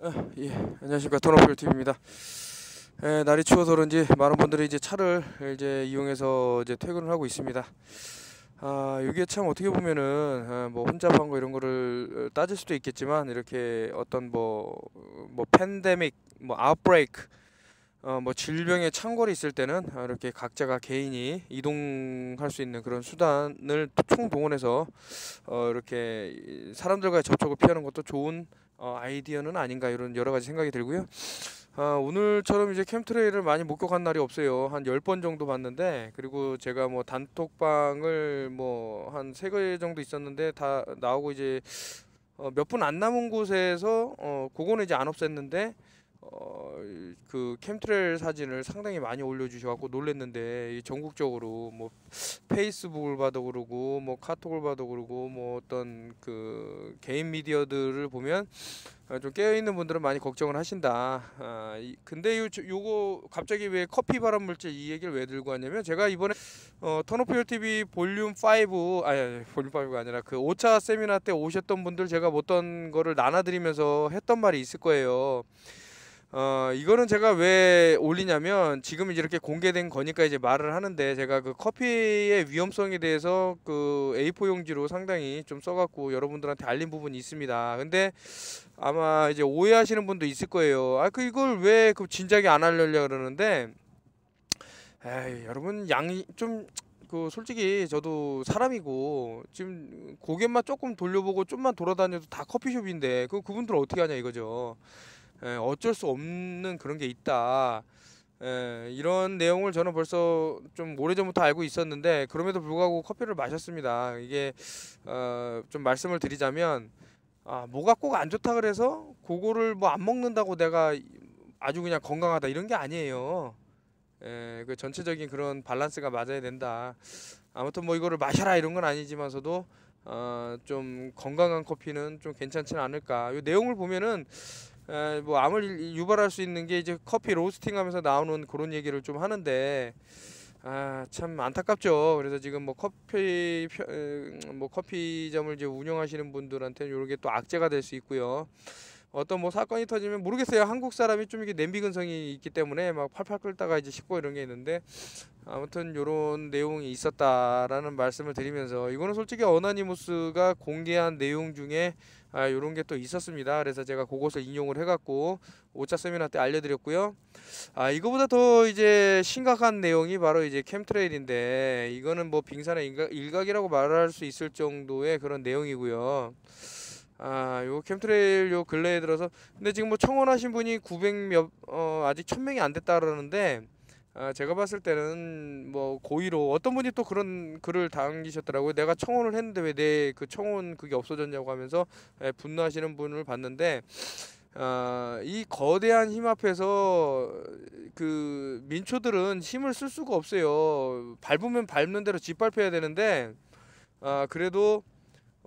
아, 예, 안녕하십니까 턴오플 TV입니다. 에, 날이 추워서 그런지 많은 분들이 이제 차를 이제 이용해서 이제 퇴근을 하고 있습니다. 아, 이게 참 어떻게 보면은 아, 뭐 혼잡한 거 이런 거를 따질 수도 있겠지만 이렇게 어떤 뭐뭐 뭐 팬데믹, 뭐 아웃브레이크 뭐 어, 뭐 질병의 창궐이 있을 때는 이렇게 각자가 개인이 이동할 수 있는 그런 수단을 총동원해서 어, 이렇게 사람들과의 접촉을 피하는 것도 좋은 어, 아이디어는 아닌가 이런 여러 가지 생각이 들고요. 아, 오늘처럼 이제 캠트레이를 많이 목격한 날이 없어요. 한 열 번 정도 봤는데 그리고 제가 뭐 단톡방을 뭐 한 세 개 정도 있었는데 다 나오고 이제 어, 몇분 안 남은 곳에서 어, 그거는 이제 안 없앴는데 어그 캠트렐 사진을 상당히 많이 올려주셔갖고 놀랬는데 전국적으로 뭐 페이스북을 봐도 그러고 뭐 카톡을 봐도 그러고 뭐 어떤 그 개인 미디어들을 보면 아, 좀 깨어있는 분들은 많이 걱정을 하신다. 아, 이, 근데 요, 요거 갑자기 왜 커피 발암 물질 이 얘기를 왜 들고 왔냐면 제가 이번에 어, 턴오피얼 TV 볼륨 5 아니 예, 예, 볼륨 5가 아니라 그 5차 세미나 때 오셨던 분들 제가 어떤 거를 나눠드리면서 했던 말이 있을 거예요. 어 이거는 제가 왜 올리냐면 지금 이렇게 공개된 거니까 이제 말을 하는데 제가 그 커피의 위험성에 대해서 그 A4 용지로 상당히 좀 써갖고 여러분들한테 알린 부분이 있습니다. 근데 아마 이제 오해하시는 분도 있을 거예요. 아 그 이걸 왜 그 진작에 안 알려려 그러는데 에이 여러분 양이 좀 그 솔직히 저도 사람이고 지금 고객만 조금 돌려보고 좀만 돌아다녀도 다 커피숍인데 그 그분들 어떻게 하냐 이거죠. 예, 어쩔 수 없는 그런 게 있다. 예, 이런 내용을 저는 벌써 좀 오래전부터 알고 있었는데 그럼에도 불구하고 커피를 마셨습니다. 이게 어, 좀 말씀을 드리자면 아, 뭐가 꼭 안 좋다 그래서 그거를 뭐 안 먹는다고 내가 아주 그냥 건강하다 이런 게 아니에요. 예, 그 전체적인 그런 밸런스가 맞아야 된다. 아무튼 뭐 이거를 마셔라 이런 건 아니지만서도 어, 좀 건강한 커피는 좀 괜찮지는 않을까. 이 내용을 보면은 에, 뭐 암을 유발할 수 있는 게 이제 커피 로스팅하면서 나오는 그런 얘기를 좀 하는데 아 참 안타깝죠. 그래서 지금 뭐 커피 음, 뭐 커피점을 이제 운영하시는 분들한테는 이런 게또 악재가 될 수 있고요. 어떤 뭐 사건이 터지면 모르겠어요. 한국 사람이 좀 이게 냄비근성이 있기 때문에 막 팔팔 끓다가 이제 식고 이런 게 있는데 아무튼 요런 내용이 있었다라는 말씀을 드리면서 이거는 솔직히 어나니무스가 공개한 내용 중에 아, 요런 게 또 있었습니다. 그래서 제가 그것을 인용을 해갖고 오차 세미나 때 알려드렸고요. 아, 이거보다 더 이제 심각한 내용이 바로 이제 캠트레일인데 이거는 뭐 빙산의 일각, 일각이라고 말할 수 있을 정도의 그런 내용이고요. 아, 요 캠트레일 요 근래에 들어서 근데 지금 뭐 청원하신 분이 900몇 어, 아직 1000명이 안 됐다 그러는데 아, 제가 봤을 때는 뭐 고의로 어떤 분이 또 그런 글을 당기셨더라고요. 내가 청혼을 했는데 왜 내 그 청혼 그게 없어졌냐고 하면서 예, 분노하시는 분을 봤는데 아, 이 거대한 힘 앞에서 그 민초들은 힘을 쓸 수가 없어요. 밟으면 밟는 대로 짓밟혀야 되는데 아, 그래도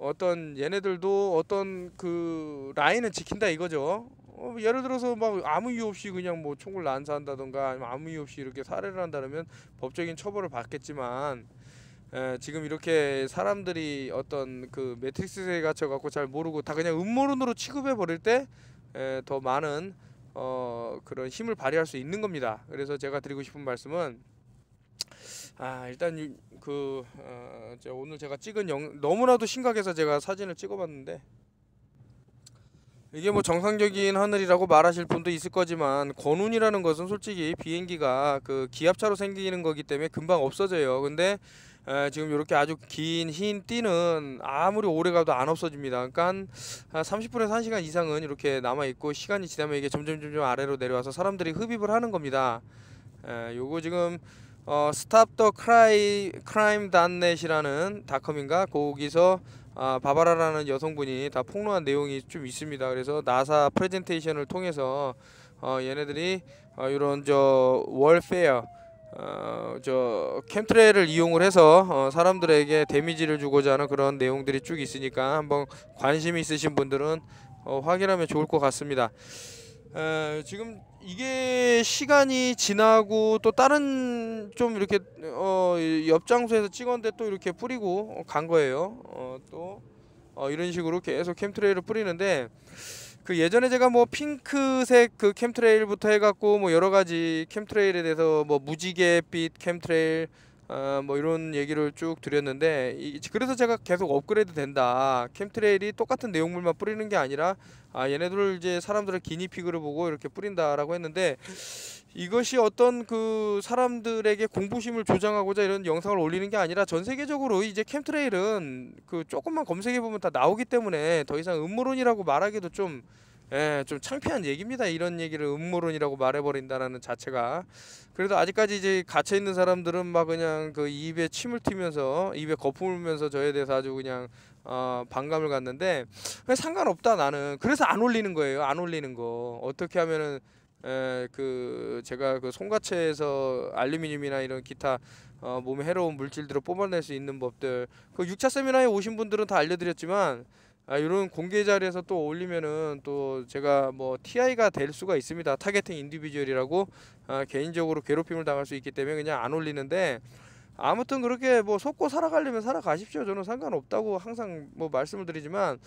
어떤 얘네들도 어떤 그 라인을 지킨다 이거죠. 어, 예를 들어서 막 아무 이유 없이 그냥 뭐 총을 난사한다던가 아무 니면아 이유 없이 이렇게 살해를 한다면 법적인 처벌을 받겠지만 에, 지금 이렇게 사람들이 어떤 그 매트릭스에 갇혀 갖고 잘 모르고 다 그냥 음모론으로 취급해 버릴 때 더 많은 어, 그런 힘을 발휘할 수 있는 겁니다. 그래서 제가 드리고 싶은 말씀은 아 일단 그 어, 오늘 제가 찍은 영 너무나도 심각해서 제가 사진을 찍어봤는데 이게 뭐 정상적인 하늘이라고 말하실 분도 있을 거지만 권운이라는 것은 솔직히 비행기가 그 기압차로 생기는 거기 때문에 금방 없어져요. 근데 에, 지금 이렇게 아주 긴 흰 띠는 아무리 오래 가도 안 없어집니다. 그러니까 한 30분에서 1시간 이상은 이렇게 남아 있고 시간이 지나면 이게 점점 점점 아래로 내려와서 사람들이 흡입을 하는 겁니다. 에, 요거 지금 어, Stop the Cry, c i m e n e t 이라는 닷컴인가 거기서 아, 바바라라는 여성분이 다 폭로한 내용이 좀 있습니다. 그래서 나사 프레젠테이션을 통해서 어, 얘네들이 어, 이런 저 월페어 어, 저 캠트레일을 이용을 해서 어, 사람들에게 데미지를 주고자 하는 그런 내용들이 쭉 있으니까 한번 관심 있으신 분들은 어, 확인하면 좋을 것 같습니다. 어, 지금 이게 시간이 지나고 또 다른 좀 이렇게 어, 옆 장소에서 찍었는데 또 이렇게 뿌리고 어, 간 거예요. 어, 또 어, 이런 식으로 계속 캠트레일을 뿌리는데 그 예전에 제가 뭐 핑크색 그 캠트레일부터 해갖고 뭐 여러 가지 캠트레일에 대해서 뭐 무지개빛 캠트레일 어, 뭐 이런 얘기를 쭉 드렸는데 이, 그래서 제가 계속 업그레이드 된다 캠트레일이 똑같은 내용물만 뿌리는 게 아니라 아 얘네들을 이제 사람들의 기니피그를 보고 이렇게 뿌린다라고 했는데 이것이 어떤 그 사람들에게 공부심을 조장하고자 이런 영상을 올리는 게 아니라 전 세계적으로 이제 캠트레일은 그 조금만 검색해 보면 다 나오기 때문에 더 이상 음모론이라고 말하기도 좀 예, 좀 창피한 얘기입니다. 이런 얘기를 음모론이라고 말해버린다라는 자체가 그래도 아직까지 이제 갇혀 있는 사람들은 막 그냥 그 입에 침을 튀면서 입에 거품을 물 면서 저에 대해서 아주 그냥 어, 반감을 갖는데 상관없다 나는 그래서 안 올리는 거예요. 안 올리는 거 어떻게 하면은 에, 예, 그 제가 그 송가체에서 알루미늄이나 이런 기타 어, 몸에 해로운 물질들을 뽑아낼 수 있는 법들 그육차 세미나에 오신 분들은 다 알려드렸지만 아, 이런 공개 자리에서 또 올리면은 또 제가 뭐 TI가 될 수가 있습니다. 타겟팅 인디비주얼이라고 아, 개인적으로 괴롭힘을 당할 수 있기 때문에 그냥 안 올리는데 아무튼 그렇게 뭐 속고 살아가려면 살아가십시오. 저는 상관없다고 항상 뭐 말씀을 드리지만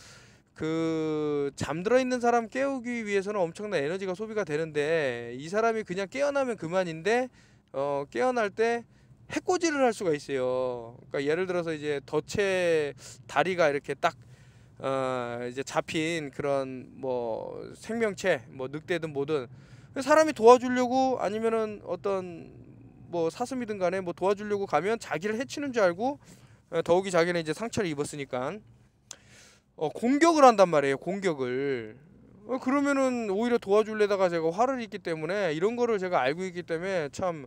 그 잠들어 있는 사람 깨우기 위해서는 엄청난 에너지가 소비가 되는데 이 사람이 그냥 깨어나면 그만인데 어 깨어날 때 해코지를 할 수가 있어요. 그러니까 예를 들어서 이제 덫에 다리가 이렇게 딱 어, 이제 잡힌 그런 뭐 생명체 뭐 늑대든 뭐든 사람이 도와주려고 아니면은 어떤 뭐 사슴이든 간에 뭐 도와주려고 가면 자기를 해치는 줄 알고 어, 더욱이 자기는 이제 상처를 입었으니까 어, 공격을 한단 말이에요 공격을 어, 그러면은 오히려 도와줄래다가 제가 화를 입기 때문에 이런 거를 제가 알고 있기 때문에 참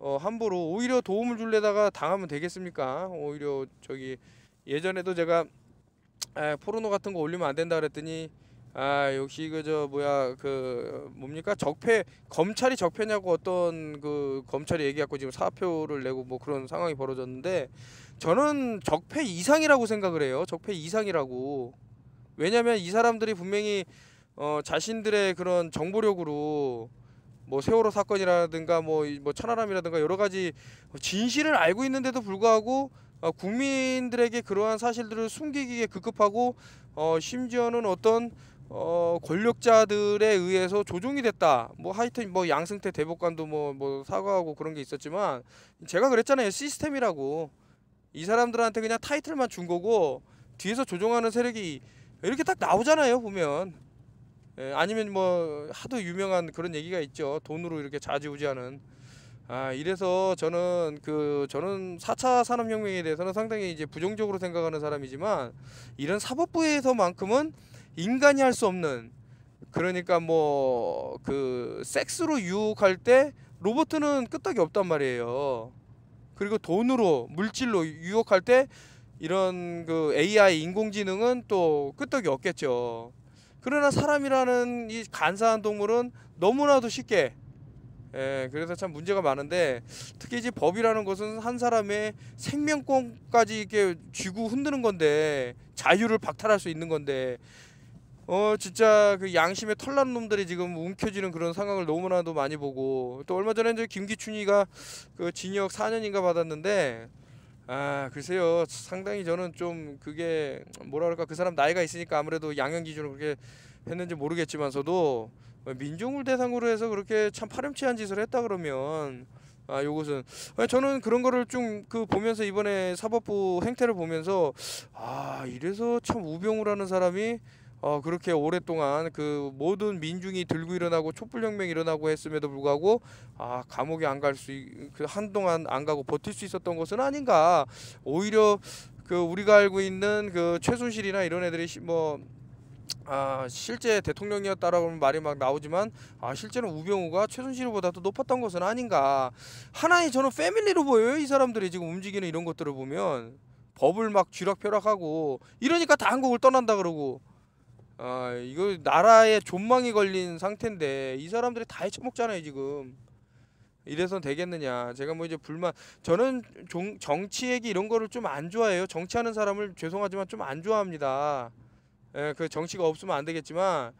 어, 함부로 오히려 도움을 줄래다가 당하면 되겠습니까 오히려 저기 예전에도 제가 에, 포르노 같은 거 올리면 안 된다 그랬더니 아 역시 그 저 뭐야 그 뭡니까 적폐 검찰이 적폐냐고 어떤 그 검찰이 얘기하고 지금 사표를 내고 뭐 그런 상황이 벌어졌는데 저는 적폐 이상이라고 생각을 해요 적폐 이상이라고 왜냐하면 이 사람들이 분명히 어 자신들의 그런 정보력으로 뭐 세월호 사건이라든가 뭐뭐 뭐, 뭐 천하람이라든가 여러 가지 진실을 알고 있는데도 불구하고 어, 국민들에게 그러한 사실들을 숨기기에 급급하고 어, 심지어는 어떤 어, 권력자들에 의해서 조종이 됐다. 뭐 하여튼 뭐 양승태 대법관도 뭐뭐 뭐 사과하고 그런 게 있었지만 제가 그랬잖아요 시스템이라고 이 사람들한테 그냥 타이틀만 준 거고 뒤에서 조종하는 세력이 이렇게 딱 나오잖아요 보면 예, 아니면 뭐 하도 유명한 그런 얘기가 있죠 돈으로 이렇게 좌지우지하는 아 이래서 저는 그 저는 4차 산업혁명에 대해서는 상당히 이제 부정적으로 생각하는 사람이지만 이런 사법부에서만큼은 인간이 할 수 없는 그러니까 뭐 그 섹스로 유혹할 때 로버트는 끄떡이 없단 말이에요. 그리고 돈으로 물질로 유혹할 때 이런 그 AI 인공지능은 또 끄떡이 없겠죠. 그러나 사람이라는 이 간사한 동물은 너무나도 쉽게 예, 그래서 참 문제가 많은데 특히 이제 법이라는 것은 한 사람의 생명권까지 이렇게 쥐고 흔드는 건데 자유를 박탈할 수 있는 건데 어 진짜 그 양심에 털난 놈들이 지금 움켜쥐는 그런 상황을 너무나도 많이 보고 또 얼마 전에 이제 김기춘이가 그 징역 4년인가 받았는데 아 글쎄요 상당히 저는 좀 그게 뭐라 그럴까 그 사람 나이가 있으니까 아무래도 양형 기준으로 그렇게 했는지 모르겠지만서도 어, 민중을 대상으로 해서 그렇게 참 파렴치한 짓을 했다 그러면 아 요것은 아, 저는 그런 거를 좀 그 보면서 이번에 사법부 행태를 보면서 아 이래서 참 우병우라는 사람이 어 그렇게 오랫동안 그 모든 민중이 들고 일어나고 촛불혁명 일어나고 했음에도 불구하고 아 감옥에 안 갈 수 그 한동안 안 가고 버틸 수 있었던 것은 아닌가 오히려 그 우리가 알고 있는 그 최순실이나 이런 애들이 뭐아 실제 대통령이었다라고 말이 막 나오지만 아 실제는 우병우가 최순실보다 도 높았던 것은 아닌가 하나의 저는 패밀리로 보여요 이 사람들이 지금 움직이는 이런 것들을 보면 법을 막 쥐락펴락하고 이러니까 다 한국을 떠난다 그러고 아 이거 나라의 존망이 걸린 상태인데 이 사람들이 다 해쳐먹잖아요 지금 이래선 되겠느냐 제가 뭐 이제 불만 저는 정치 얘기 이런 거를 좀 안 좋아해요 정치하는 사람을 죄송하지만 좀 안 좋아합니다 에, 예, 그 정치가 없으면 안 되겠지만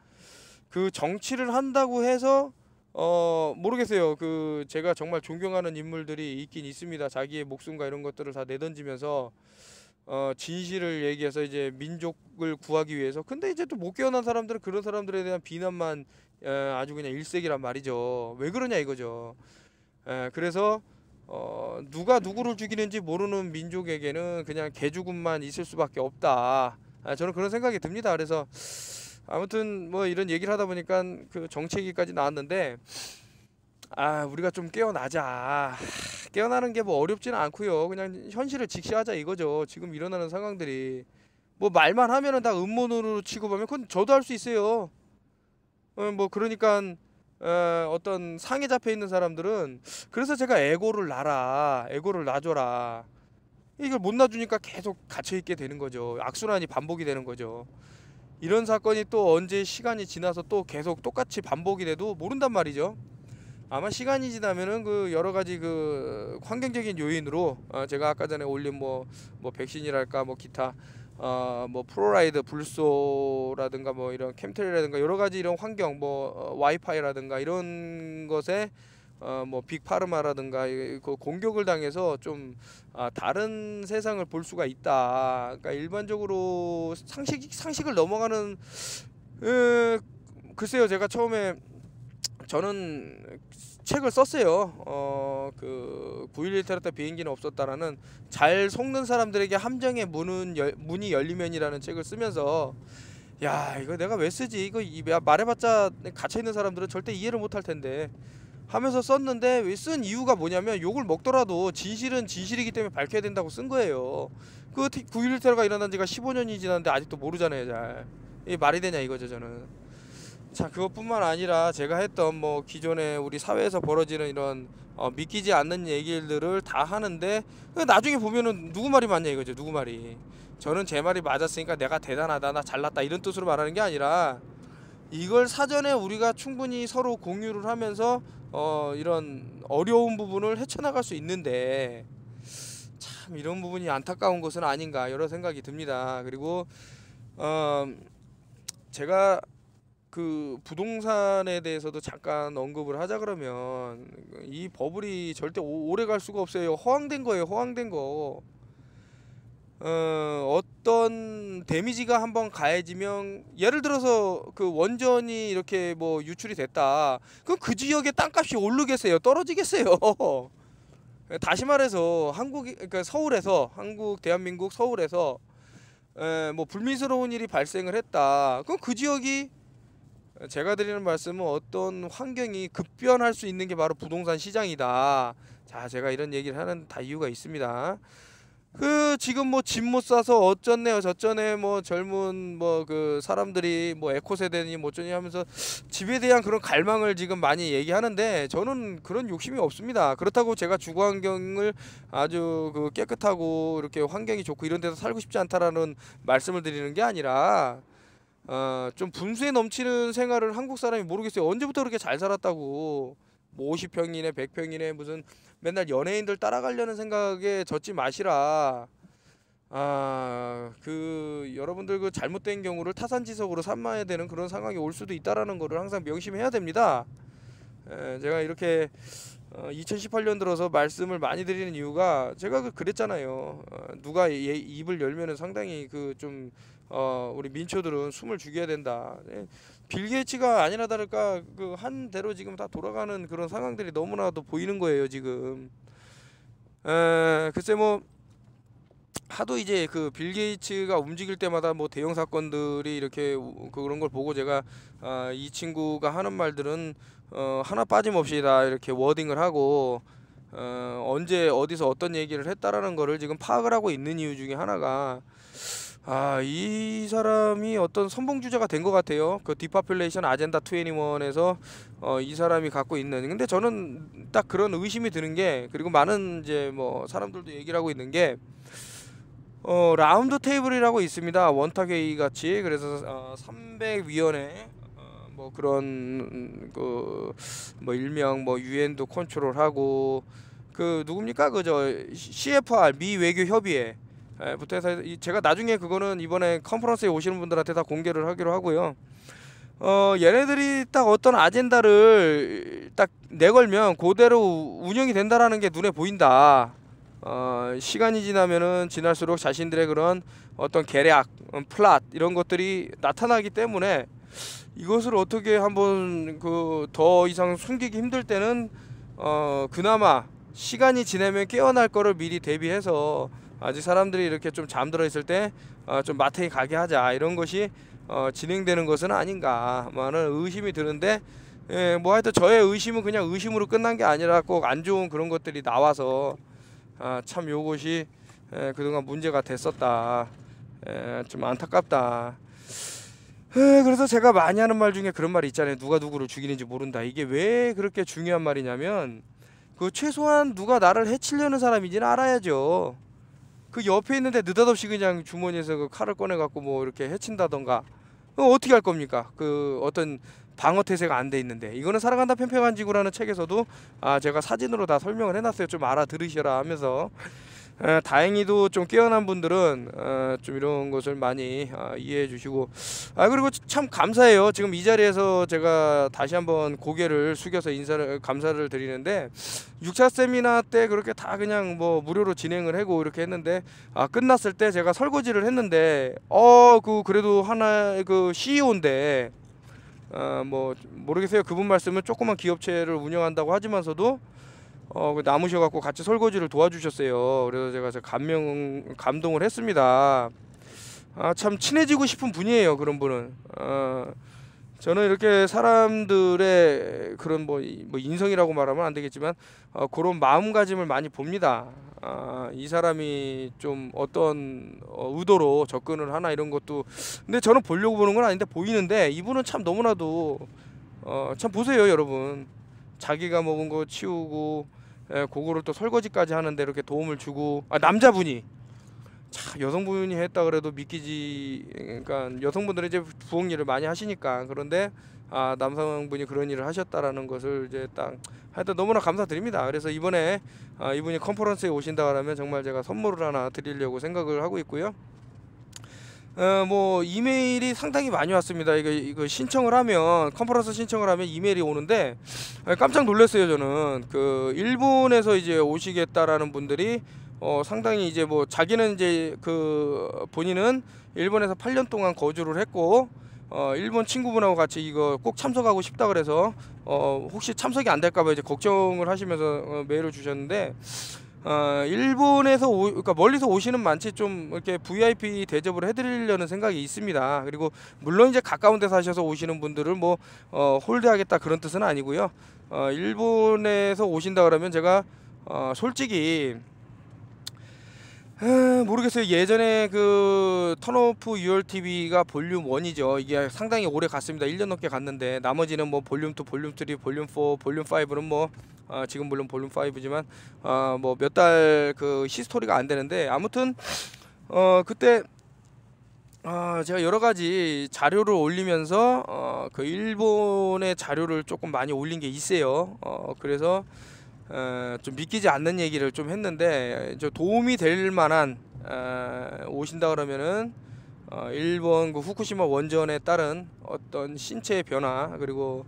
그 정치를 한다고 해서 어 모르겠어요. 그 제가 정말 존경하는 인물들이 있긴 있습니다. 자기의 목숨과 이런 것들을 다 내던지면서 어 진실을 얘기해서 이제 민족을 구하기 위해서 근데 이제 또 못 깨어난 사람들은 그런 사람들에 대한 비난만 에, 예, 아주 그냥 일색이란 말이죠. 왜 그러냐 이거죠. 에, 예, 그래서 어 누가 누구를 죽이는지 모르는 민족에게는 그냥 개죽음만 있을 수밖에 없다. 아, 저는 그런 생각이 듭니다. 그래서 아무튼 뭐 이런 얘기를 하다 보니까 그 정치 얘기까지 나왔는데 아 우리가 좀 깨어나자 깨어나는 게 뭐 어렵지는 않고요 그냥 현실을 직시하자 이거죠 지금 일어나는 상황들이 뭐 말만 하면은 다 음모론으로 취급하면 그건 저도 할 수 있어요 어, 뭐 그러니까 어, 어떤 상에 잡혀 있는 사람들은 그래서 제가 에고를 놔라 에고를 놔줘라 이걸 못 놔주니까 계속 갇혀있게 되는 거죠. 악순환이 반복이 되는 거죠. 이런 사건이 또 언제 시간이 지나서 또 계속 똑같이 반복이 돼도 모른단 말이죠. 아마 시간이 지나면은 그 여러 가지 그 환경적인 요인으로 어 제가 아까 전에 올린 뭐뭐 뭐 백신이랄까 뭐 기타 어뭐 프로라이드 불소라든가 뭐 이런 캠텔이라든가 여러 가지 이런 환경 뭐 어, 와이파이라든가 이런 것에 어뭐 빅파르마라든가 그 공격을 당해서 좀 아, 다른 세상을 볼 수가 있다. 그러니까 일반적으로 상식 상식을 넘어가는 에, 글쎄요 제가 처음에 저는 책을 썼어요. 어, 그 9.11 테러 때 비행기는 없었다라는 잘 속는 사람들에게 함정의 문은 열, 문이 열리면이라는 책을 쓰면서 야 이거 내가 왜 쓰지 이거 말해봤자 갇혀 있는 사람들은 절대 이해를 못할 텐데 하면서 썼는데 쓴 이유가 뭐냐면 욕을 먹더라도 진실은 진실이기 때문에 밝혀야 된다고 쓴 거예요. 그 9.11 테러가 일어난 지가 15년이 지났는데 아직도 모르잖아요, 잘. 이게 말이 되냐 이거죠, 저는. 자, 그것뿐만 아니라 제가 했던 뭐 기존에 우리 사회에서 벌어지는 이런 어, 믿기지 않는 얘기들을 다 하는데 그 나중에 보면은 누구 말이 맞냐 이거죠, 누구 말이. 저는 제 말이 맞았으니까 내가 대단하다, 나 잘났다 이런 뜻으로 말하는 게 아니라 이걸 사전에 우리가 충분히 서로 공유를 하면서 어, 이런 어려운 부분을 헤쳐나갈 수 있는데 참 이런 부분이 안타까운 것은 아닌가 여러 생각이 듭니다. 그리고 어, 제가 그 부동산에 대해서도 잠깐 언급을 하자 그러면 이 버블이 절대 오래 갈 수가 없어요. 허황된 거예요. 허황된 거. 어, 떤 데미지가 한번 가해지면 예를 들어서 그 원전이 이렇게 뭐 유출이 됐다. 그럼 그 지역의 땅값이 오르겠어요. 떨어지겠어요. 다시 말해서 한국 그러니까 서울에서 한국 대한민국 서울에서 에, 뭐 불미스러운 일이 발생을 했다. 그럼 그 지역이 제가 드리는 말씀은 어떤 환경이 급변할 수 있는 게 바로 부동산 시장이다. 자, 제가 이런 얘기를 하는 다 이유가 있습니다. 그 지금 뭐 집 못 사서 어쩌네요 저쩌네 뭐 젊은 뭐 그 사람들이 뭐 에코 세대니 뭐쩌니 어 하면서 집에 대한 그런 갈망을 지금 많이 얘기하는데 저는 그런 욕심이 없습니다 그렇다고 제가 주거 환경을 아주 그 깨끗하고 이렇게 환경이 좋고 이런 데서 살고 싶지 않다라는 말씀을 드리는 게 아니라 어 좀 분수에 넘치는 생활을 한국 사람이 모르겠어요 언제부터 그렇게 잘 살았다고 뭐 50평이네 100평이네 무슨 맨날 연예인들 따라가려는 생각에 젖지 마시라. 아, 그 여러분들 그 잘못된 경우를 타산지석으로 삼아야 되는 그런 상황이 올 수도 있다라는 거를 항상 명심해야 됩니다. 에, 제가 이렇게 어, 2018년 들어서 말씀을 많이 드리는 이유가 제가 그 그랬잖아요. 어, 누가 예, 입을 열면은 상당히 그 좀 어, 우리 민초들은 숨을 죽여야 된다. 예, 빌 게이츠가 아니나 다를까 그 한 대로 지금 다 돌아가는 그런 상황들이 너무나도 보이는 거예요 지금. 에, 글쎄 뭐 하도 이제 그빌 게이츠가 움직일 때마다 뭐 대형 사건들이 이렇게 그런 걸 보고 제가 아, 이 친구가 하는 말들은 어, 하나 빠짐없이 다 이렇게 워딩을 하고 어, 언제 어디서 어떤 얘기를 했다라는 거를 지금 파악을 하고 있는 이유 중에 하나가 아, 이 사람이 어떤 선봉 주자가 된 것 같아요. 그 디파퓰레이션 아젠다 21에서 어, 이 사람이 갖고 있는. 근데 저는 딱 그런 의심이 드는 게 그리고 많은 이제 뭐 사람들도 얘기를 하고 있는 게 어, 라운드 테이블이라고 있습니다. 원탁 회의 같이 그래서 어, 300위원회 어, 뭐 그런 그 뭐 일명 뭐 유엔도 컨트롤하고 그 누굽니까 그저 CFR 미 외교 협의회 예, 부터 해서 제가 나중에 그거는 이번에 컨퍼런스에 오시는 분들한테 다 공개를 하기로 하고요. 어 얘네들이 딱 어떤 아젠다를 딱 내걸면 그대로 운영이 된다라는 게 눈에 보인다. 어 시간이 지나면은 지날수록 자신들의 그런 어떤 계략, 음, 플랫 이런 것들이 나타나기 때문에 이것을 어떻게 한번 그 더 이상 숨기기 힘들 때는 어 그나마 시간이 지나면 깨어날 거를 미리 대비해서 아직 사람들이 이렇게 좀 잠들어 있을 때좀 어, 마트에 가게 하자 이런 것이 어, 진행되는 것은 아닌가 많은 의심이 드는데 예, 뭐 하여튼 저의 의심은 그냥 의심으로 끝난 게 아니라 꼭 안 좋은 그런 것들이 나와서 아, 참 요것이 예, 그동안 문제가 됐었다 예, 좀 안타깝다 예, 그래서 제가 많이 하는 말 중에 그런 말이 있잖아요 누가 누구를 죽이는지 모른다 이게 왜 그렇게 중요한 말이냐면 그 최소한 누가 나를 해치려는 사람인지는 알아야죠 그 옆에 있는데 느닷없이 그냥 주머니에서 그 칼을 꺼내 갖고 뭐 이렇게 해친다던가 어, 어떻게 할 겁니까? 그 어떤 방어 태세가 안 돼 있는데 이거는 살아간다 팽팽한 지구라는 책에서도 아 제가 사진으로 다 설명을 해놨어요 좀 알아들으셔라 하면서 다행히도 좀 깨어난 분들은 어, 좀 이런 것을 많이 어, 이해해 주시고 아 그리고 참 감사해요 지금 이 자리에서 제가 다시 한번 고개를 숙여서 인사를 감사를 드리는데 6차 세미나 때 그렇게 다 그냥 뭐 무료로 진행을 하고 이렇게 했는데 아 끝났을 때 제가 설거지를 했는데 어 그 그래도 하나 그 CEO인데 어뭐 모르겠어요 그분 말씀은 조그만 기업체를 운영한다고 하지만서도 어, 그 남으셔갖고 같이 설거지를 도와주셨어요. 그래서 제가 감명 감동을 했습니다. 아, 참 친해지고 싶은 분이에요. 그런 분은. 어, 저는 이렇게 사람들의 그런 뭐, 뭐 인성이라고 말하면 안 되겠지만 어, 그런 마음가짐을 많이 봅니다. 아, 이 사람이 좀 어떤 어, 의도로 접근을 하나 이런 것도 근데 저는 보려고 보는 건 아닌데 보이는데 이분은 참 너무나도 어, 참 보세요 여러분 자기가 먹은 거 치우고 예, 그거를 또 설거지까지 하는데 이렇게 도움을 주고 아 남자분이 차, 여성분이 했다 그래도 믿기지 그러니까 여성분들은 이제 부엌 일을 많이 하시니까 그런데 아 남성분이 그런 일을 하셨다라는 것을 이제 딱 하여튼 너무나 감사드립니다 그래서 이번에 아, 이분이 컨퍼런스에 오신다 그러면 정말 제가 선물을 하나 드리려고 생각을 하고 있고요 어, 뭐 이메일이 상당히 많이 왔습니다. 이거 이거 신청을 하면 컨퍼런스 신청을 하면 이메일이 오는데 어, 깜짝 놀랐어요 저는 그 일본에서 이제 오시겠다라는 분들이 어 상당히 이제 뭐 자기는 이제 그 본인은 일본에서 8년 동안 거주를 했고 어 일본 친구분하고 같이 이거 꼭 참석하고 싶다 그래서 어 혹시 참석이 안 될까봐 이제 걱정을 하시면서 어, 메일을 주셨는데 어, 일본에서 오, 그러니까 멀리서 오시는 만치 좀 이렇게 VIP 대접을 해드리려는 생각이 있습니다. 그리고 물론 이제 가까운 데서 하셔서 오시는 분들을 뭐 어, 홀드하겠다 그런 뜻은 아니고요. 어, 일본에서 오신다 그러면 제가 어, 솔직히 모르겠어요. 예전에 그 턴오프 ULTV가 볼륨 1이죠. 이게 상당히 오래 갔습니다. 1년 넘게 갔는데 나머지는 뭐 볼륨 2, 볼륨 3, 볼륨 4, 볼륨 5는 뭐 어, 지금 물론 볼륨 5지만 어, 뭐몇 달 그 히스토리가 안 되는데 아무튼 어, 그때 어, 제가 여러 가지 자료를 올리면서 어, 그 일본의 자료를 조금 많이 올린 게 있어요. 어, 그래서 어, 좀 믿기지 않는 얘기를 좀 했는데 저 도움이 될 만한 어, 오신다 그러면은 어, 일본 그 후쿠시마 원전에 따른 어떤 신체의 변화 그리고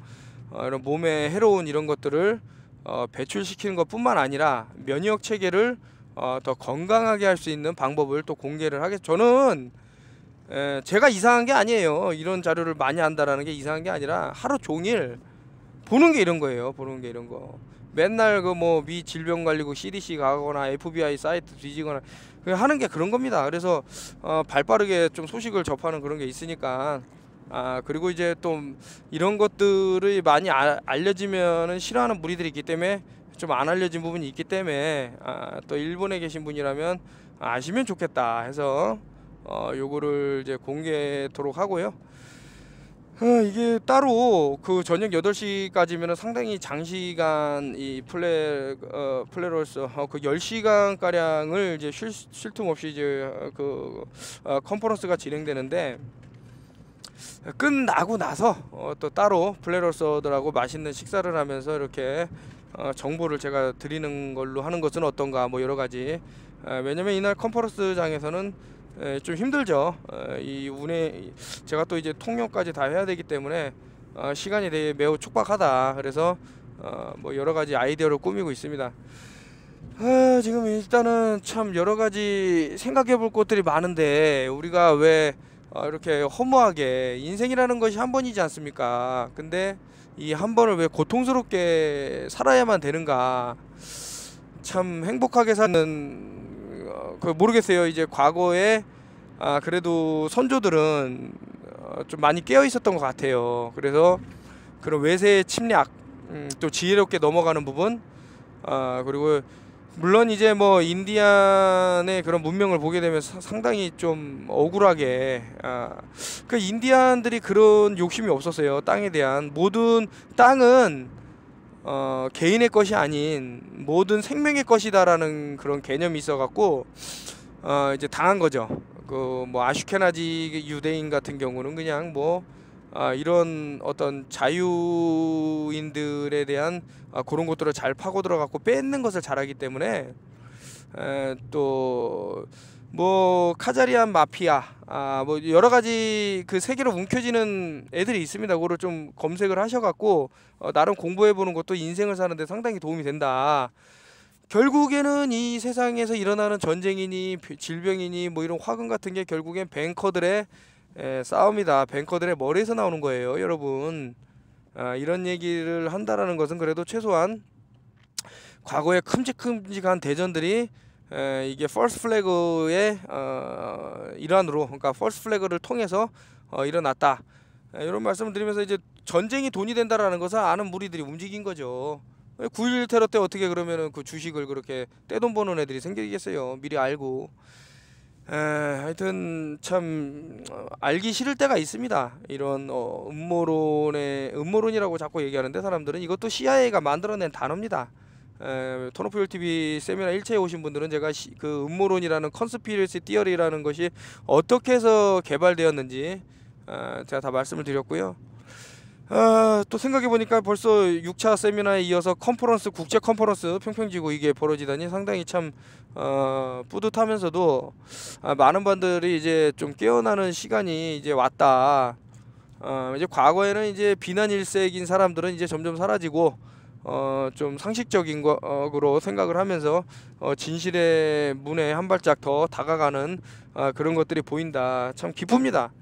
어, 이런 몸에 해로운 이런 것들을 어, 배출시키는 것뿐만 아니라 면역 체계를 어, 더 건강하게 할 수 있는 방법을 또 공개를 하겠. 저는 에, 제가 이상한 게 아니에요. 이런 자료를 많이 한다라는 게 이상한 게 아니라 하루 종일 보는 게 이런 거예요. 보는 게 이런 거. 맨날 그 뭐 미 질병관리국 CDC 가거나 FBI 사이트 뒤지거나 그 하는 게 그런 겁니다. 그래서 어, 발빠르게 좀 소식을 접하는 그런 게 있으니까 아 그리고 이제 또 이런 것들이 많이 아, 알려지면은 싫어하는 무리들이 있기 때문에 좀 안 알려진 부분이 있기 때문에 아, 또 일본에 계신 분이라면 아시면 좋겠다 해서 어 요거를 이제 공개토록 하고요. 아, 이게 따로 그 저녁 8시까지면 상당히 장시간 이 플레 어, 플레로스 어, 그 10시간 가량을 이제 쉴 쉴틈 없이 이제 어, 그 어, 컨퍼런스가 진행되는데 끝나고 나서 어, 또 따로 플레로서들하고 맛있는 식사를 하면서 이렇게 어, 정보를 제가 드리는 걸로 하는 것은 어떤가 뭐 여러 가지 어, 왜냐면 이날 컨퍼런스장에서는 좀 힘들죠. 이 운에 제가 또 이제 통역까지 다 해야 되기 때문에 어, 시간이 되게 매우 촉박하다. 그래서 어, 뭐 여러 가지 아이디어를 꾸미고 있습니다. 아, 지금 일단은 참 여러 가지 생각해 볼 것들이 많은데 우리가 왜 어, 이렇게 허무하게 인생이라는 것이 한 번이지 않습니까? 근데 이 한 번을 왜 고통스럽게 살아야만 되는가? 참 행복하게 사는 그 모르겠어요. 이제 과거에 아 그래도 선조들은 어, 좀 많이 깨어 있었던 것 같아요. 그래서 그런 외세의 침략, 음, 또 지혜롭게 넘어가는 부분, 아 그리고 물론 이제 뭐 인디안의 그런 문명을 보게 되면 상당히 좀 억울하게 아, 그 인디안들이 그런 욕심이 없었어요 땅에 대한 모든 땅은 어, 개인의 것이 아닌 모든 생명의 것이다라는 그런 개념이 있어갖고 어, 이제 당한 거죠. 그 뭐 아슈케나지 유대인 같은 경우는 그냥 뭐 아, 이런 어떤 자유인들에 대한 아, 그런 것들을 잘 파고 들어갖고 뺏는 것을 잘하기 때문에 에, 또뭐 카자리안 마피아 아 뭐 여러 가지 그 세계로 뭉켜지는 애들이 있습니다. 그거를 좀 검색을 하셔갖고 어, 나름 공부해 보는 것도 인생을 사는데 상당히 도움이 된다. 결국에는 이 세상에서 일어나는 전쟁이니 질병이니 뭐 이런 화근 같은 게 결국엔 뱅커들의 에, 싸움이다. 뱅커들의 머리에서 나오는 거예요, 여러분. 아, 이런 얘기를 한다라는 것은 그래도 최소한 과거의 큼직큼직한 대전들이 에, 이게 퍼스트 플래그의 어, 일환으로 그러니까 퍼스트 플래그를 통해서 어, 일어났다 에, 이런 말씀을 드리면서 이제 전쟁이 돈이 된다라는 것을 아는 무리들이 움직인 거죠. 9.11 테러 때 어떻게 그러면은 그 주식을 그렇게 떼돈 버는 애들이 생기겠어요. 미리 알고. 에, 하여튼 참 어, 알기 싫을 때가 있습니다. 이런 어, 음모론의 음모론이라고 자꾸 얘기하는데 사람들은 이것도 CIA가 만들어낸 단어입니다. 에, 턴오프 TV 세미나 1차에 오신 분들은 제가 시, 그 음모론이라는 컨스피리시 띠어리라는 것이 어떻게 해서 개발되었는지 에, 어, 제가 다 말씀을 드렸고요. 아, 또 생각해보니까 벌써 6차 세미나에 이어서 컨퍼런스 국제 컨퍼런스 평평지고 이게 벌어지다니 상당히 참 어, 뿌듯하면서도 아, 많은 분들이 이제 좀 깨어나는 시간이 이제 왔다 어, 이제 과거에는 이제 비난 일색인 사람들은 이제 점점 사라지고 어, 좀 상식적인 거로 생각을 하면서 어, 진실의 문에 한 발짝 더 다가가는 어, 그런 것들이 보인다. 참 기쁩니다.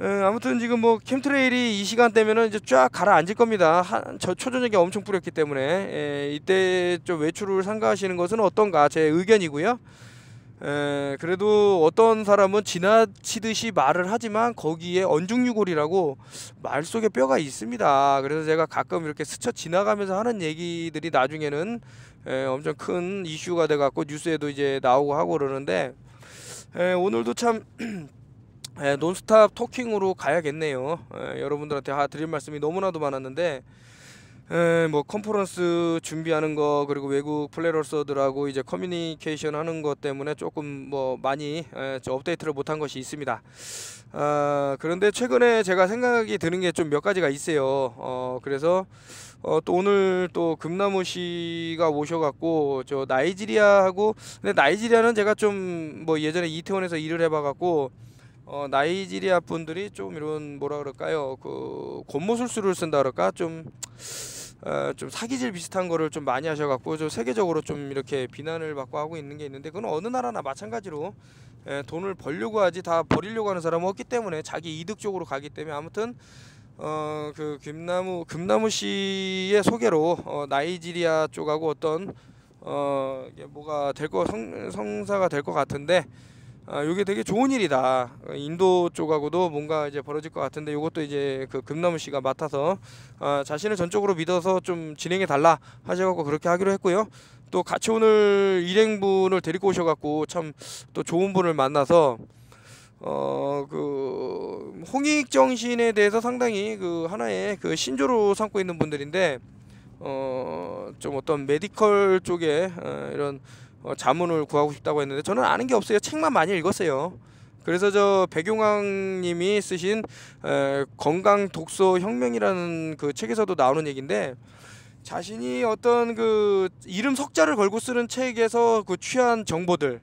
음, 아무튼 지금 뭐 캠트레일이 이 시간대면은 이제 쫙 가라앉을 겁니다. 한, 저 초저녁에 엄청 뿌렸기 때문에 에, 이때 좀 외출을 삼가하시는 것은 어떤가 제 의견이고요. 에, 그래도 어떤 사람은 지나치듯이 말을 하지만 거기에 언중유골이라고 말 속에 뼈가 있습니다. 그래서 제가 가끔 이렇게 스쳐 지나가면서 하는 얘기들이 나중에는 에, 엄청 큰 이슈가 돼갖고 뉴스에도 이제 나오고 하고 그러는데 에, 오늘도 참 에, 논스탑 토킹으로 가야겠네요. 에, 여러분들한테 아, 드릴 말씀이 너무나도 많았는데 에, 뭐 컨퍼런스 준비하는 거 그리고 외국 플레러어들하고 이제 커뮤니케이션 하는 것 때문에 조금 뭐 많이 에, 업데이트를 못한 것이 있습니다. 아, 그런데 최근에 제가 생각이 드는 게 좀 몇 가지가 있어요. 어, 그래서 어, 또 오늘 또 금나무 씨가 오셔갖고 저 나이지리아하고 근데 나이지리아는 제가 좀 뭐 예전에 이태원에서 일을 해봐갖고 어, 나이지리아 분들이 좀 이런 뭐라 그럴까요 그 권모술수를 쓴다 그럴까 좀 어, 좀 사기질 비슷한 거를 좀 많이 하셔갖고 좀 세계적으로 좀 이렇게 비난을 받고 하고 있는 게 있는데 그건 어느 나라나 마찬가지로 에, 예, 돈을 벌려고 하지 다 버리려고 하는 사람은 없기 때문에 자기 이득 쪽으로 가기 때문에 아무튼 어그 김나무 금나무 씨의 소개로 어, 나이지리아 쪽하고 어떤 어 뭐가 될 거 성사가 될 것 같은데 아, 이게 되게 좋은 일이다. 어, 인도 쪽하고도 뭔가 이제 벌어질 것 같은데 이것도 이제 그 금나무 씨가 맡아서 아, 자신을 전적으로 믿어서 좀 진행해 달라 하셔갖고 그렇게 하기로 했고요. 또 같이 오늘 일행분을 데리고 오셔갖고 참 또 좋은 분을 만나서 어 그 홍익 정신에 대해서 상당히 그 하나의 그 신조로 삼고 있는 분들인데 어 좀 어떤 메디컬 쪽에 어, 이런 어, 자문을 구하고 싶다고 했는데 저는 아는 게 없어요. 책만 많이 읽었어요. 그래서 저 백용왕님이 쓰신 에, 건강 독서 혁명이라는 그 책에서도 나오는 얘기인데 자신이 어떤 그 이름 석자를 걸고 쓰는 책에서 그 취한 정보들 에,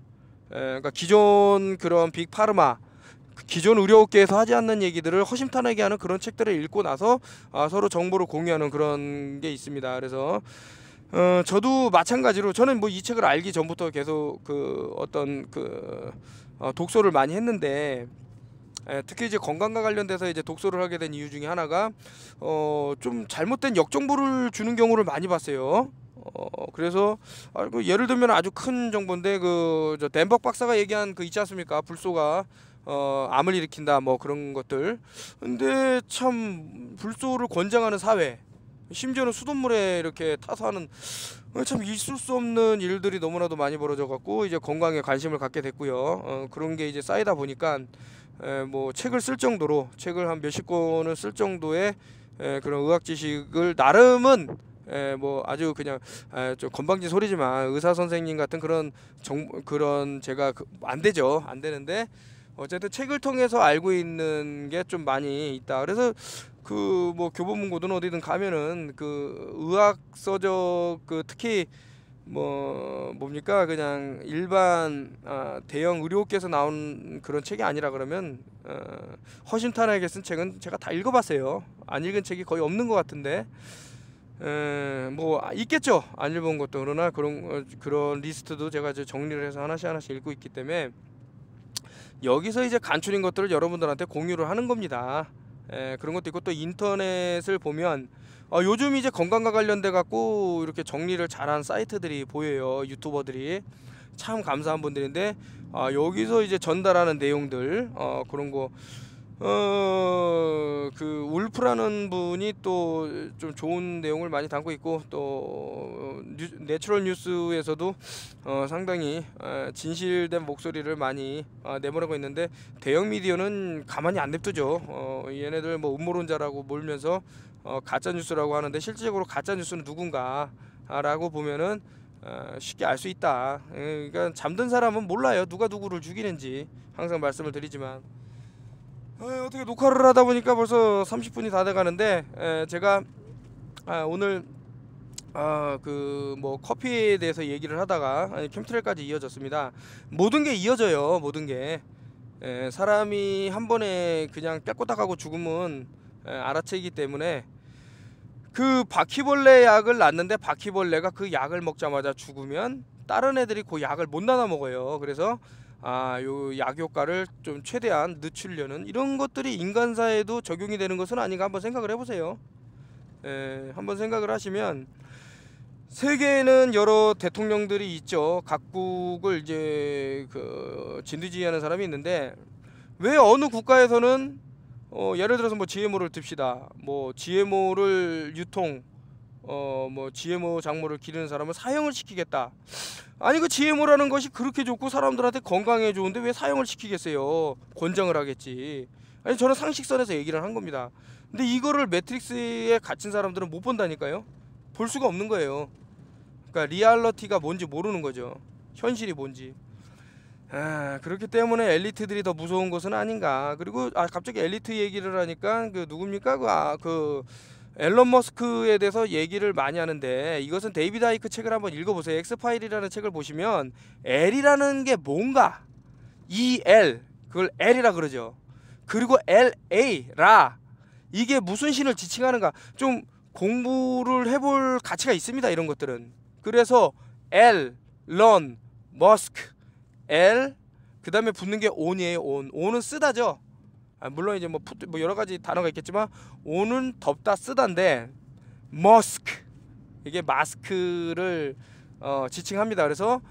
그러니까 기존 그런 빅 파르마 기존 의료업계에서 하지 않는 얘기들을 허심탄회하게 하는 그런 책들을 읽고 나서 아, 서로 정보를 공유하는 그런 게 있습니다. 그래서 어, 저도 마찬가지로 저는 뭐 이 책을 알기 전부터 계속 그 어떤 그 어, 독서를 많이 했는데 예, 특히 이제 건강과 관련돼서 이제 독서를 하게 된 이유 중에 하나가 어, 좀 잘못된 역정보를 주는 경우를 많이 봤어요. 어, 그래서 아, 그 예를 들면 아주 큰 정보인데 그저덴버 박사가 얘기한 그 있지 않습니까? 불소가 어, 암을 일으킨다 뭐 그런 것들. 근데 참 불소를 권장하는 사회 심지어는 수돗물에 이렇게 타서 하는 어, 참 있을 수 없는 일들이 너무나도 많이 벌어져 갖고 이제 건강에 관심을 갖게 됐고요. 어, 그런 게 이제 쌓이다 보니까 에, 뭐 책을 쓸 정도로 책을 한 몇십 권을 쓸 정도의 에, 그런 의학 지식을 나름은 에, 뭐 아주 그냥 에, 좀 건방진 소리지만 의사 선생님 같은 그런 정 그런 제가 그, 안 되죠 안 되는데 어쨌든 책을 통해서 알고 있는 게 좀 많이 있다 그래서 그뭐 교보문고든 어디든 가면은 그 의학 서적 그 특히 뭐 뭡니까 그냥 일반 아, 대형 의료계에서 나온 그런 책이 아니라 그러면 어, 허심탄회하게 쓴 책은 제가 다 읽어봤어요. 안 읽은 책이 거의 없는 것 같은데 에, 뭐 있겠죠 안 읽은 것도 그러나 그런 어 그런 리스트도 제가 이제 정리를 해서 하나씩 하나씩 읽고 있기 때문에 여기서 이제 간추린 것들을 여러분들한테 공유를 하는 겁니다. 예, 그런 것도 있고 또 인터넷을 보면 어, 요즘 이제 건강과 관련돼 갖고 이렇게 정리를 잘한 사이트들이 보여요 유튜버들이 참 감사한 분들인데 아, 여기서 이제 전달하는 내용들 어, 그런 거 어, 그 울프라는 분이 또 좀 좋은 내용을 많이 담고 있고 또 뉴, 내추럴 뉴스에서도 어, 상당히 어, 진실된 목소리를 많이 어, 내보내고 있는데 대형 미디어는 가만히 안 냅두죠. 어, 얘네들 뭐 음모론자라고 몰면서 어, 가짜 뉴스라고 하는데 실질적으로 가짜 뉴스는 누군가라고 아, 보면은 어, 쉽게 알 수 있다. 음, 그러니까 잠든 사람은 몰라요. 누가 누구를 죽이는지 항상 말씀을 드리지만. 예, 어떻게 녹화를 하다 보니까 벌써 30분이 다 돼가는데 예, 제가 아, 오늘 아, 그뭐 커피에 대해서 얘기를 하다가 아, 캠트랙까지 이어졌습니다. 모든 게 이어져요. 모든 게 에, 예, 사람이 한 번에 그냥 떼고딱하고 죽으면 에, 알아채기 때문에 그 바퀴벌레 약을 놨는데 바퀴벌레가 그 약을 먹자마자 죽으면 다른 애들이 그 약을 못 나눠 먹어요. 그래서 아, 요 약효과를 좀 최대한 늦추려는 이런 것들이 인간사에도 적용이 되는 것은 아닌가 한번 생각을 해보세요. 에, 예, 한번 생각을 하시면 세계에는 여러 대통령들이 있죠. 각국을 이제 그 진두지휘하는 사람이 있는데 왜 어느 국가에서는 어, 예를 들어서 뭐 GMO를 듭시다. 뭐 GMO를 유통 어뭐 GMO 작물을 기르는 사람은 사형을 시키겠다. 아니 그 GMO라는 것이 그렇게 좋고 사람들한테 건강에 좋은데 왜 사형을 시키겠어요? 권장을 하겠지. 아니 저는 상식선에서 얘기를 한 겁니다. 근데 이거를 매트릭스에 갇힌 사람들은 못 본다니까요. 볼 수가 없는 거예요. 그러니까 리얼러티가 뭔지 모르는 거죠. 현실이 뭔지. 아, 그렇기 때문에 엘리트들이 더 무서운 것은 아닌가. 그리고 아 갑자기 엘리트 얘기를 하니까 그 누굽니까 그 아, 그 앨런 머스크에 대해서 얘기를 많이 하는데 이것은 데이비드 하이크 책을 한번 읽어보세요. 엑스파일이라는 책을 보시면 L이라는 게 뭔가 EL 그걸 L이라 그러죠. 그리고 LA라 이게 무슨 신을 지칭하는가 좀 공부를 해볼 가치가 있습니다. 이런 것들은 그래서 L, 런, 머스크, L 그 다음에 붙는 게온이에요온온은 쓰다죠. 아, 물론 이제 뭐, 푸트, 뭐 여러 가지 단어가 있겠지만 오는 덥다 쓰다인데 머스크 이게 마스크를 어, 지칭합니다. 그래서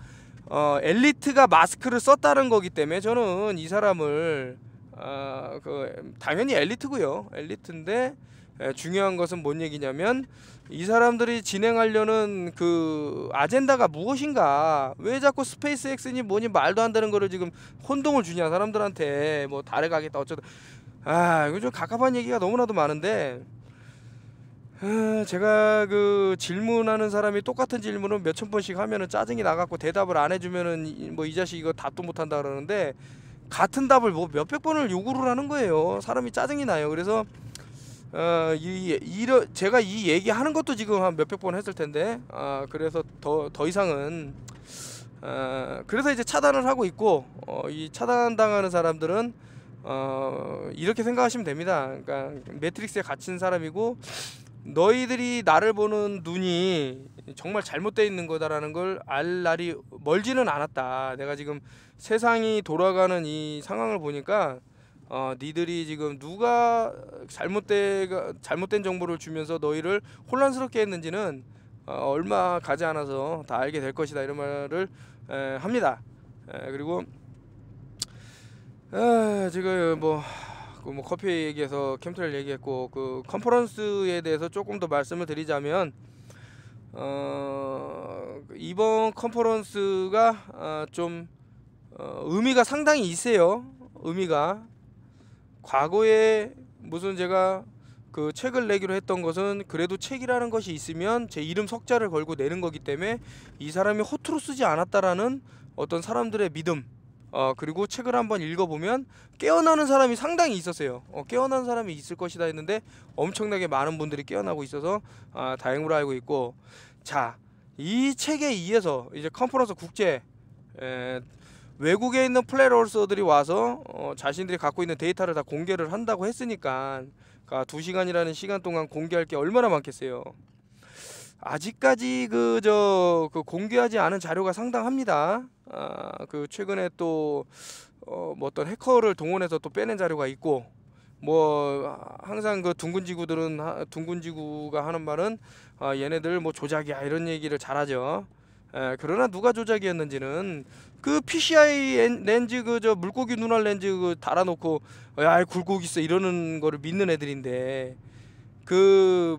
어, 엘리트가 마스크를 썼다는 거기 때문에 저는 이 사람을 어, 그, 당연히 엘리트고요. 엘리트인데 에, 예, 중요한 것은 뭔 얘기냐면 이 사람들이 진행하려는 그 아젠다가 무엇인가 왜 자꾸 스페이스엑스니 뭐니 말도 안 되는 거를 지금 혼동을 주냐 사람들한테 뭐 달에 가겠다 어쩌다 아 이거 좀 갑갑한 얘기가 너무나도 많은데 아, 제가 그 질문하는 사람이 똑같은 질문을 몇천 번씩 하면은 짜증이 나갖고 대답을 안 해주면은 뭐이 뭐 자식 이거 답도 못한다 그러는데 같은 답을 뭐 몇백 번을 요구를 하는 거예요 사람이 짜증이 나요 그래서 어, 이, 이러, 제가 이 얘기하는 것도 지금 한 몇백 번 했을 텐데 어, 그래서 더, 더 이상은 어, 그래서 이제 차단을 하고 있고 어, 이 차단당하는 사람들은 어, 이렇게 생각하시면 됩니다. 그러니까 매트릭스에 갇힌 사람이고 너희들이 나를 보는 눈이 정말 잘못되어 있는 거다라는 걸 알 날이 멀지는 않았다. 내가 지금 세상이 돌아가는 이 상황을 보니까 어, 니들이 지금 누가 잘못된 잘못된 정보를 주면서 너희를 혼란스럽게 했는지는 어, 얼마 가지 않아서 다 알게 될 것이다 이런 말을 에, 합니다. 에, 그리고 에, 지금 뭐, 그 뭐 커피 얘기해서 캠트를 얘기했고 그 컨퍼런스에 대해서 조금 더 말씀을 드리자면 어, 이번 컨퍼런스가 어, 좀 어, 의미가 상당히 있어요. 의미가 과거에 무슨 제가 그 책을 내기로 했던 것은 그래도 책이라는 것이 있으면 제 이름 석자를 걸고 내는 거기 때문에 이 사람이 허투루 쓰지 않았다라는 어떤 사람들의 믿음 어, 그리고 책을 한번 읽어보면 깨어나는 사람이 상당히 있었어요. 어, 깨어난 사람이 있을 것이다 했는데 엄청나게 많은 분들이 깨어나고 있어서 아, 다행으로 알고 있고 자, 이 책에 의해서 이제 컨퍼런스 국제 에, 외국에 있는 플랫홀서들이 와서 어, 자신들이 갖고 있는 데이터를 다 공개를 한다고 했으니까 그러니까 2시간이라는 시간 동안 공개할 게 얼마나 많겠어요. 아직까지 그 저 그 공개하지 않은 자료가 상당합니다. 아, 그 최근에 또 어, 뭐 어떤 해커를 동원해서 또 빼낸 자료가 있고 뭐 항상 그 둥근 지구들은 둥근 지구가 하는 말은 아, 얘네들 뭐 조작이야 이런 얘기를 잘하죠. 그러나 누가 조작이었는지는 그 PCI 렌즈 그 저 물고기 눈알 렌즈 그 달아놓고 야 굴곡 있어 이러는 거를 믿는 애들인데 그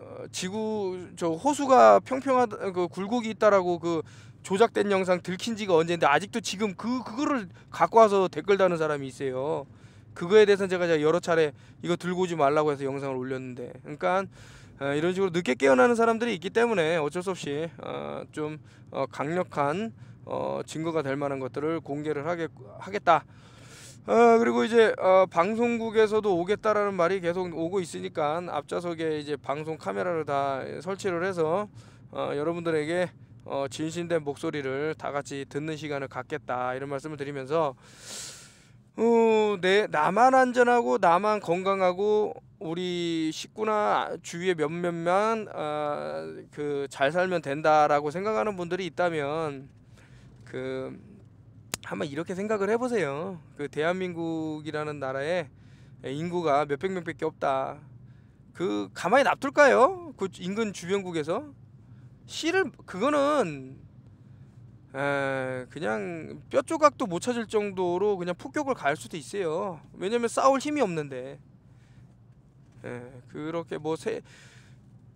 어, 지구 저 호수가 평평하다 그 굴곡이 있다라고 그 조작된 영상 들킨 지가 언제인데 아직도 지금 그 그거를 갖고 와서 댓글 다는 사람이 있어요. 그거에 대해서 제가 여러 차례 이거 들고 오지 말라고 해서 영상을 올렸는데 그러니까 아, 이런 식으로 늦게 깨어나는 사람들이 있기 때문에 어쩔 수 없이 아, 좀 어, 강력한 어, 증거가 될 만한 것들을 공개를 하겠, 하겠다. 어, 그리고 이제 어, 방송국에서도 오겠다라는 말이 계속 오고 있으니까 앞좌석에 이제 방송 카메라를 다 설치를 해서 어, 여러분들에게 어, 진실된 목소리를 다 같이 듣는 시간을 갖겠다 이런 말씀을 드리면서 어, 내 나만 안전하고 나만 건강하고 우리 식구나 주위에 몇몇만 어, 아, 그 잘 살면 된다라고 생각하는 분들이 있다면 그 한번 이렇게 생각을 해보세요. 그 대한민국이라는 나라에 인구가 몇백 명밖에 없다. 그 가만히 놔둘까요? 그 인근 주변국에서 씨를 그거는 에, 그냥 뼈 조각도 못 찾을 정도로 그냥 폭격을 가할 수도 있어요. 왜냐면 싸울 힘이 없는데. 에, 그렇게 뭐 세,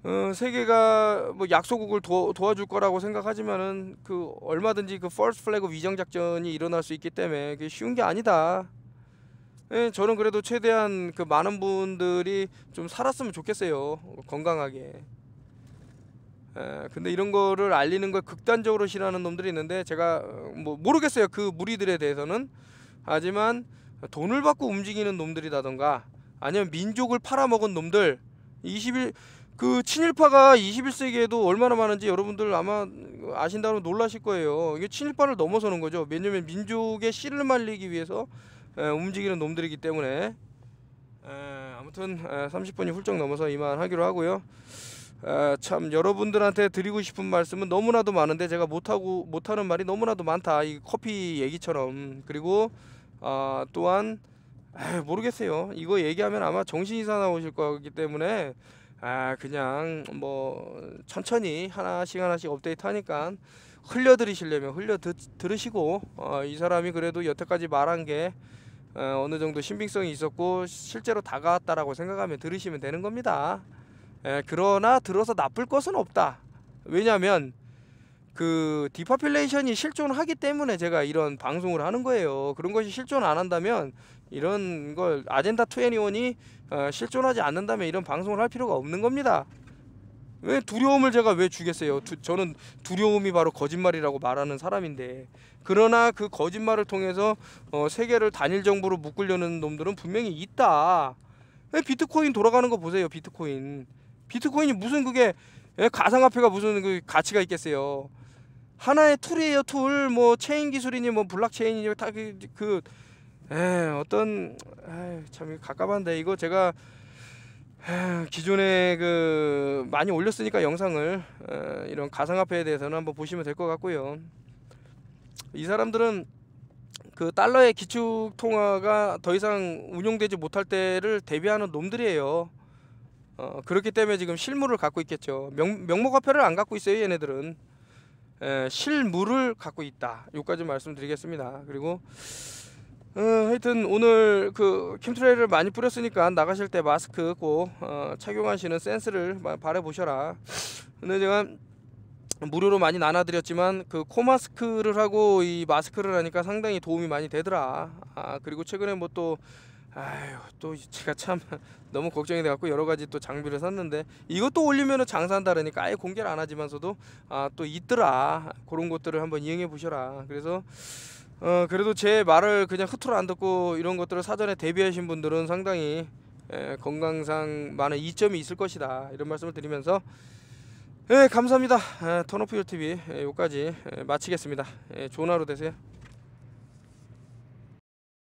어, 세계가 뭐 약소국을 도, 와줄 거라고 생각하지만은 그 얼마든지 그 퍼스트 플래그 위장 작전이 일어날 수 있기 때문에 그게 쉬운 게 아니다. 에, 예, 저는 그래도 최대한 그 많은 분들이 좀 살았으면 좋겠어요. 건강하게. 에, 근데 이런 거를 알리는 걸 극단적으로 싫어하는 놈들이 있는데 제가 어, 뭐 모르겠어요 그 무리들에 대해서는 하지만 돈을 받고 움직이는 놈들이라던가 아니면 민족을 팔아먹은 놈들 21그 친일파가 21세기에도 얼마나 많은지 여러분들 아마 아신다면 놀라실 거예요. 이게 친일파를 넘어서는 거죠. 왜냐면 민족의 씨를 말리기 위해서 움직이는 놈들이기 때문에 에, 아무튼 에, 30분이 훌쩍 넘어서 이만 하기로 하고요. 아, 참 여러분들한테 드리고 싶은 말씀은 너무나도 많은데 제가 못하고 못하는 말이 너무나도 많다 이 커피 얘기처럼 그리고 아, 또한 에 모르겠어요 이거 얘기하면 아마 정신이 사나오실 거기 때문에 아 그냥 뭐 천천히 하나씩 하나씩 업데이트 하니까 흘려 들으시려면 흘려 드, 들으시고 어, 이 사람이 그래도 여태까지 말한 게 어, 어느 정도 신빙성이 있었고 실제로 다가왔다라고 생각하면 들으시면 되는 겁니다. 에, 예, 그러나 들어서 나쁠 것은 없다. 왜냐하면 그 디파필레이션이 실존하기 때문에 제가 이런 방송을 하는 거예요. 그런 것이 실존 안 한다면 이런 걸 아젠다 21이 어, 실존하지 않는다면 이런 방송을 할 필요가 없는 겁니다. 왜 두려움을 제가 왜 주겠어요? 두, 저는 두려움이 바로 거짓말이라고 말하는 사람인데 그러나 그 거짓말을 통해서 어, 세계를 단일 정부로 묶으려는 놈들은 분명히 있다. 비트코인 돌아가는 거 보세요. 비트코인 비트코인이 무슨 그게 예, 가상화폐가 무슨 그 가치가 있겠어요. 하나의 툴이에요, 툴. 뭐 체인 기술이니 뭐 블록체인이니 다그 그, 에, 그, 예, 어떤 에이, 참 가깝한데 이거 제가 에이, 예, 기존에 그 많이 올렸으니까 영상을 에이, 어, 이런 가상화폐에 대해서는 한번 보시면 될 것 같고요. 이 사람들은 그 달러의 기축 통화가 더 이상 운용되지 못할 때를 대비하는 놈들이에요. 어, 그렇기 때문에 지금 실물을 갖고 있겠죠. 명, 명목화폐를 안 갖고 있어요, 얘네들은. 에, 예, 실물을 갖고 있다. 여기까지 말씀드리겠습니다. 그리고 어, 하여튼 오늘 그 캠트레이를 많이 뿌렸으니까 나가실 때 마스크 꼭 어, 착용하시는 센스를 바라보셔라. 근데 제가 무료로 많이 나눠드렸지만 그 코마스크를 하고 이 마스크를 하니까 상당히 도움이 많이 되더라. 아 그리고 최근에 뭐또 아유 또 제가 참 너무 걱정이 돼갖고 여러 가지 또 장비를 샀는데 이것도 올리면은 장사한다그러니까 아예 공개를 안 하지만서도 아 또 있더라 그런 것들을 한번 이용해 보셔라 그래서 어 그래도 제 말을 그냥 흐트러 안 듣고 이런 것들을 사전에 대비하신 분들은 상당히 에, 예, 건강상 많은 이점이 있을 것이다 이런 말씀을 드리면서 예 감사합니다 아, 예, 턴오프 유 TV 예, 여기까지 예, 마치겠습니다 에, 예, 좋은 하루 되세요.